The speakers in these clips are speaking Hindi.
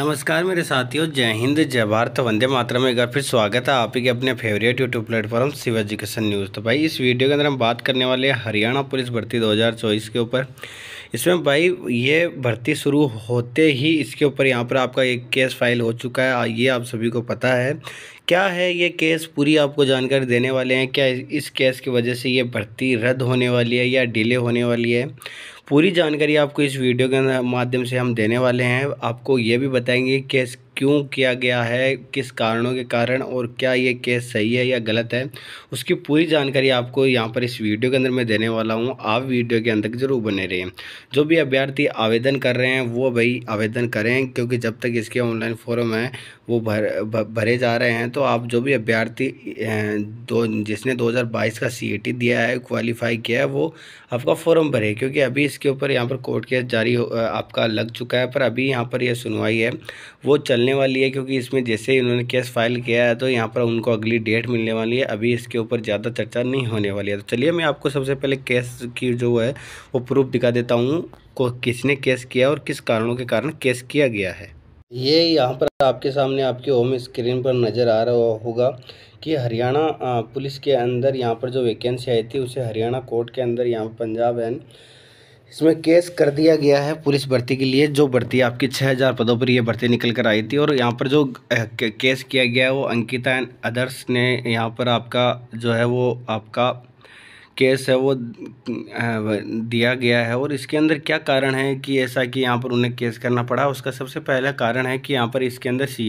नमस्कार मेरे साथियों जय हिंद जय भारत वंदे मातरम में एक बार फिर स्वागत है आप ही के अपने favourite YouTube platform Shiv education news तो भाई इस वीडियो के अंदर हम बात करने वाले हैं हरियाणा पुलिस भर्ती 2024 के ऊपर इसमें भाई ये भर्ती शुरू होते ही इसके ऊपर यहाँ पर आपका एक केस फाइल हो चुका है ये आप सभी को पता है क्या है ये केस पूरी आपको जानकारी देने वाले हैं क्या इस केस की वजह से ये भर्ती रद्द होने वाली है या डिले होने वाली है पूरी जानकारी आपको इस वीडियो के माध्यम से हम देने वाले हैं आपको ये भी बताएंगे केस क्यों किया गया है किस कारणों के कारण और क्या ये केस सही है या गलत है उसकी पूरी जानकारी आपको यहाँ पर इस वीडियो के अंदर मैं देने वाला हूँ आप वीडियो के अंदर जरूर बने रहें जो भी अभ्यर्थी आवेदन कर रहे हैं वो भाई आवेदन करें क्योंकि जब तक इसके ऑनलाइन फॉर्म हैं वो भर भरे जा रहे हैं तो आप जो भी अभ्यर्थी दो जिसने दो का सी e दिया है क्वालिफाई किया है वो आपका फॉर्म भरे क्योंकि अभी इसके ऊपर यहाँ पर कोर्ट केस जारी आपका लग चुका है पर अभी यहाँ पर यह सुनवाई है वो चलने मिलने वाली है क्योंकि इसमें जैसे ही उन्होंने केस फाइल किया है तो यहाँ पर उनको अगली डेट मिलने वाली है अभी इसके ऊपर ज़्यादा चर्चा नहीं होने वाली है तो चलिए मैं आपको सबसे पहले केस की जो है वो प्रूफ दिखा देता हूँ को किसने केस किया और किस कारणों के कारण केस किया गया है ये यहाँ पर आपके सामने आपके होम स्क्रीन पर नज़र आ रहा होगा कि हरियाणा पुलिस के अंदर यहाँ पर जो वैकेंसी आई थी उसे हरियाणा कोर्ट के अंदर यहाँ पंजाब एंड इसमें केस कर दिया गया है पुलिस भर्ती के लिए जो भर्ती आपकी छः हज़ार पदों पर यह भर्ती निकल कर आई थी और यहाँ पर जो केस किया गया है वो अंकिता एंड अदर्स ने यहाँ पर आपका जो है वो आपका केस है वो दिया गया है और इसके अंदर क्या कारण है कि ऐसा कि यहाँ पर उन्हें केस करना पड़ा उसका सबसे पहला कारण है कि यहाँ पर इसके अंदर सी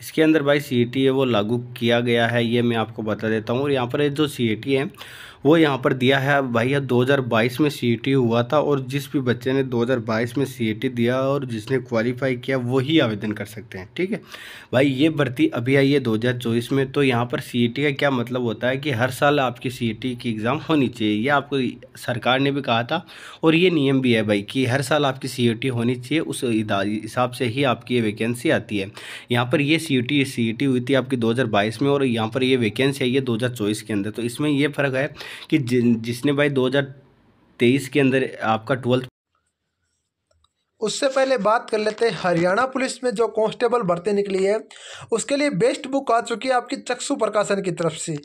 इसके अंदर भाई सी है वो लागू किया गया है ये मैं आपको बता देता हूँ और यहाँ पर जो सी है वो यहाँ पर दिया है भाई हज़ार 2022 में सी e हुआ था और जिस भी बच्चे ने 2022 में सी e दिया और जिसने क्वालिफाई किया वही आवेदन कर सकते हैं ठीक है भाई ये भर्ती अभी आई है चौबीस में तो यहाँ पर सी e का क्या मतलब होता है कि हर साल आपकी सी की एग्ज़ाम होनी चाहिए यह आपको सरकार ने भी कहा था और ये नियम भी है भाई कि हर साल आपकी सी होनी चाहिए उस हिसाब से ही आपकी ये वैकेंसी आती है यहाँ पर ये सी ई हुई थी आपकी 2022 में और यहाँ पर ये वैकेंसी आई है 2024 के अंदर तो इसमें ये फ़र्क है कि जिसने भाई 2023 के अंदर आपका ट्वेल्थ उससे पहले बात कर लेते हैं हरियाणा पुलिस में जो कांस्टेबल भर्ती निकली है उसके लिए बेस्ट बुक आ चुकी है आपकी चक्षु प्रकाशन की तरफ से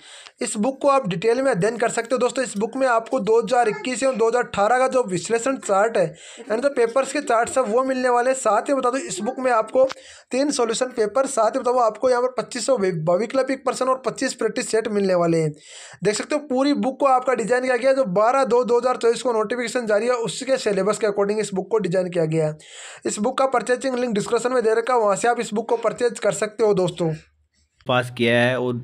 इस बुक को आप डिटेल में अध्ययन कर सकते हो दोस्तों इस बुक में आपको 2021 और 2018 का जो विश्लेषण चार्ट है यानी जो पेपर्स के चार्ट सब वो मिलने वाले हैं साथ ही बता दो इस बुक में आपको तीन सोल्यूशन पेपर साथ ही बताओ आपको यहाँ पर पच्चीस सौ बहुविकल्पिक पर्सन और पच्चीस प्रैक्टिस सेट मिलने वाले हैं देख सकते हो पूरी बुक को आपका डिजाइन किया गया जो बारह दो दो को नोटिफिकेशन जारी है उसके सिलेबस के अकॉर्डिंग इस बुक को डिजाइन किया गया है इस बुक का परचेजिंग लिंक डिस्क्रिप्शन में दे रखा है वहाँ से आप इस बुक को परचेज कर सकते हो दोस्तों पास किया है और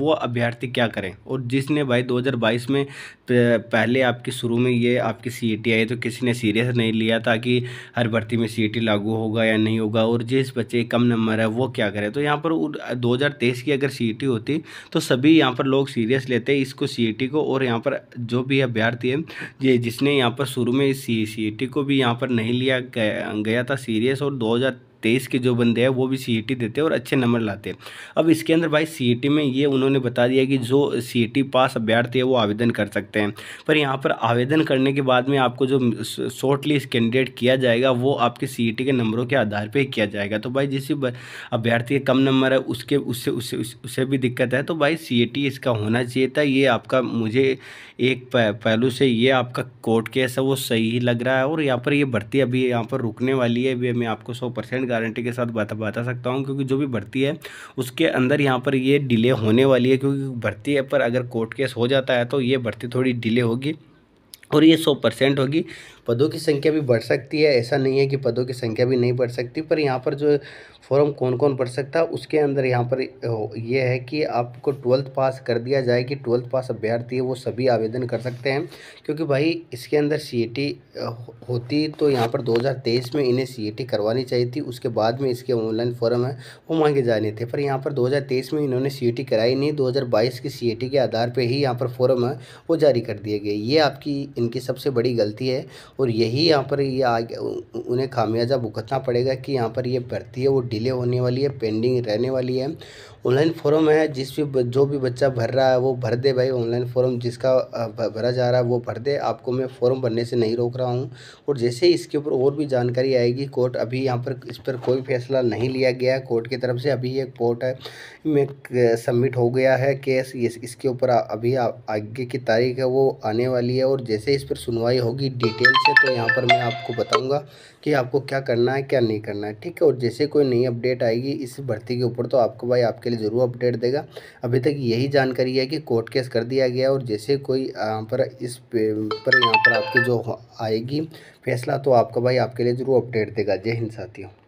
वो अभ्यर्थी क्या करें और जिसने भाई 2022 में पहले आपके शुरू में ये आपकी सी e आई तो किसी ने सीरियस नहीं लिया था कि हर भर्ती में सी e लागू होगा या नहीं होगा और जिस बच्चे कम नंबर है वो क्या करें तो यहाँ पर 2023 की अगर सी e होती तो सभी यहाँ पर लोग सीरियस लेते इसको सी को और यहाँ पर जो भी अभ्यर्थी है ये जिसने यहाँ पर शुरू में इस सी को भी यहाँ पर नहीं लिया गया था सीरियस और दो तेईस के जो बंदे हैं वो भी सी e देते हैं और अच्छे नंबर लाते हैं अब इसके अंदर भाई सी e में ये उन्होंने बता दिया कि जो सी e पास अभ्यर्थी है वो आवेदन कर सकते हैं पर यहाँ पर आवेदन करने के बाद में आपको जो शॉर्ट कैंडिडेट किया जाएगा वो आपके सी के नंबरों के आधार पर किया जाएगा तो भाई जिस अभ्यर्थी कम नंबर है उसके उससे उससे उससे भी दिक्कत है तो भाई सी इसका होना चाहिए था ये आपका मुझे एक पहलू से ये आपका कोर्ट केस है वो सही लग रहा है और यहाँ पर ये भर्ती अभी यहाँ पर रुकने वाली है अभी मैं आपको सौ परसेंट गारंटी के साथ बता बता सकता हूँ क्योंकि जो भी भर्ती है उसके अंदर यहाँ पर ये डिले होने वाली है क्योंकि भर्ती पर अगर कोर्ट केस हो जाता है तो ये भर्ती थोड़ी डिले होगी और ये सौ परसेंट होगी पदों की संख्या भी बढ़ सकती है ऐसा नहीं है कि पदों की संख्या भी नहीं बढ़ सकती पर यहाँ पर जो फॉर्म कौन कौन भर सकता है उसके अंदर यहाँ पर ये है कि आपको ट्वेल्थ पास कर दिया जाए कि ट्वेल्थ पास अभ्यर्थी है वो सभी आवेदन कर सकते हैं क्योंकि भाई इसके अंदर सी e होती तो यहाँ पर दो में इन्हें सी e करवानी चाहिए थी उसके बाद में इसके ऑनलाइन फॉर्म है वो मांगे जाने थे पर यहाँ पर दो में इन्होंने सी e कराई नहीं दो की सी के आधार पर ही यहाँ पर फॉर्म है वो जारी कर दिए गए ये आपकी इनकी सबसे बड़ी गलती है और यही यहाँ पर ये आगे उन्हें खामियाजा भुगतना पड़ेगा कि यहाँ पर ये भर्ती है वो डिले होने वाली है पेंडिंग रहने वाली है ऑनलाइन फॉर्म है जिस भी जो भी बच्चा भर रहा है वो भर दे भाई ऑनलाइन फॉर्म जिसका भरा जा रहा है वो भर दे आपको मैं फॉर्म भरने से नहीं रोक रहा हूँ और जैसे ही इसके ऊपर और भी जानकारी आएगी कोर्ट अभी यहाँ पर इस पर कोई फैसला नहीं लिया गया है कोर्ट की तरफ से अभी ये कोर्ट है में सबमिट हो गया है केस इसके ऊपर अभी आगे की तारीख है वो आने वाली है और जैसे इस पर सुनवाई होगी डिटेल से तो यहाँ पर मैं आपको बताऊँगा कि आपको क्या करना है क्या नहीं करना है ठीक है और जैसे कोई नई अपडेट आएगी इस भर्ती के ऊपर तो आपको भाई आपके लिए ज़रूर अपडेट देगा अभी तक यही जानकारी है कि कोर्ट केस कर दिया गया और जैसे कोई पर इस पर यहाँ पर आपकी जो आएगी फैसला तो आपका भाई आपके लिए ज़रूर अपडेट देगा जय हिंद साथियों